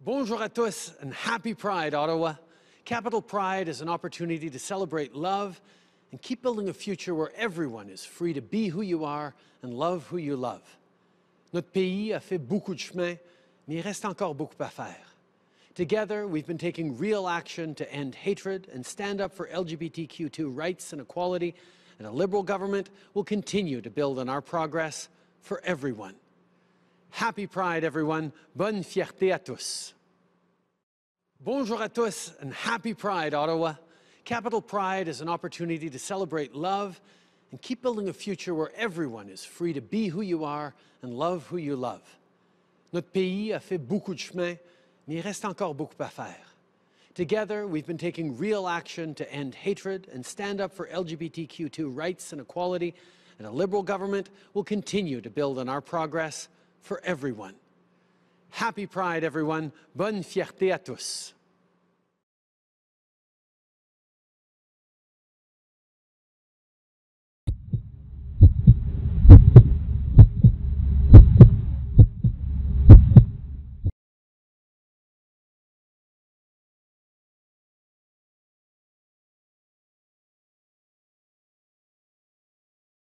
Bonjour à tous and happy Pride, Ottawa. Capital Pride is an opportunity to celebrate love and keep building a future where everyone is free to be who you are and love who you love. Notre pays a fait beaucoup de chemin, mais il reste encore beaucoup à faire. Together, we've been taking real action to end hatred and stand up for LGBTQ2 rights and equality, and a Liberal government will continue to build on our progress for everyone. Happy Pride, everyone. Bonne fierté à tous. Bonjour à tous and happy Pride, Ottawa. Capital Pride is an opportunity to celebrate love and keep building a future where everyone is free to be who you are and love who you love. Notre pays a fait beaucoup de chemin, mais il reste encore beaucoup à faire. Together, we've been taking real action to end hatred and stand up for LGBTQ2 rights and equality, and a Liberal government will continue to build on our progress for everyone. Happy Pride, everyone. Bonne fierté à tous.